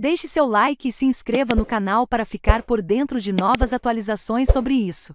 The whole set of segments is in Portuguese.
Deixe seu like e se inscreva no canal para ficar por dentro de novas atualizações sobre isso.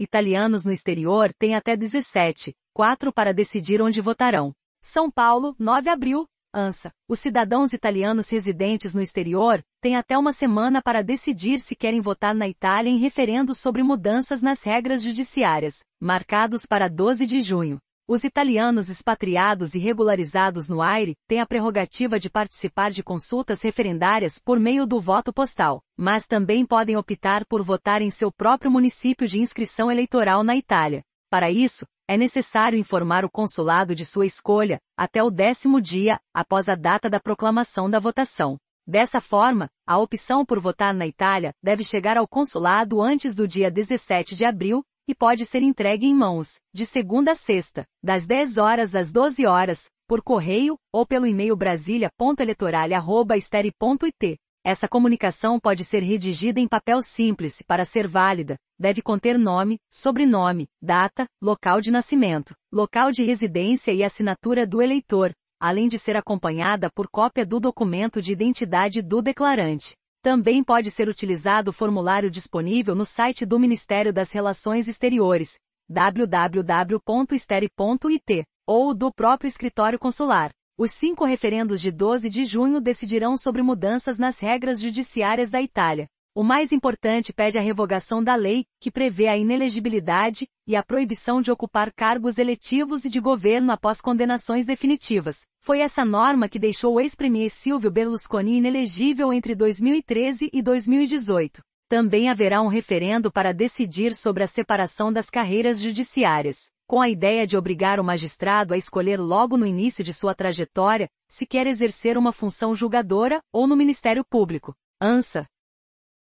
Italianos no exterior têm até 17, 4 para decidir onde votarão. São Paulo, 9 de abril, ANSA. Os cidadãos italianos residentes no exterior têm até uma semana para decidir se querem votar na Itália em referendo sobre mudanças nas regras judiciárias, marcados para 12 de junho. Os italianos expatriados e regularizados no Aire têm a prerrogativa de participar de consultas referendárias por meio do voto postal, mas também podem optar por votar em seu próprio município de inscrição eleitoral na Itália. Para isso, é necessário informar o consulado de sua escolha, até o décimo dia, após a data da proclamação da votação. Dessa forma, a opção por votar na Itália deve chegar ao consulado antes do dia 17 de abril, e pode ser entregue em mãos, de segunda a sexta, das 10 horas às 12 horas, por correio ou pelo e-mail brasilia.eleitoral@estere.it. Essa comunicação pode ser redigida em papel simples para ser válida, deve conter nome, sobrenome, data, local de nascimento, local de residência e assinatura do eleitor, além de ser acompanhada por cópia do documento de identidade do declarante. Também pode ser utilizado o formulário disponível no site do Ministério das Relações Exteriores, www.estere.it, ou do próprio escritório consular. Os cinco referendos de 12 de junho decidirão sobre mudanças nas regras judiciárias da Itália. O mais importante pede a revogação da lei, que prevê a inelegibilidade e a proibição de ocupar cargos eletivos e de governo após condenações definitivas. Foi essa norma que deixou o ex-premier Silvio Berlusconi inelegível entre 2013 e 2018. Também haverá um referendo para decidir sobre a separação das carreiras judiciárias com a ideia de obrigar o magistrado a escolher logo no início de sua trajetória se quer exercer uma função julgadora ou no Ministério Público. ANSA,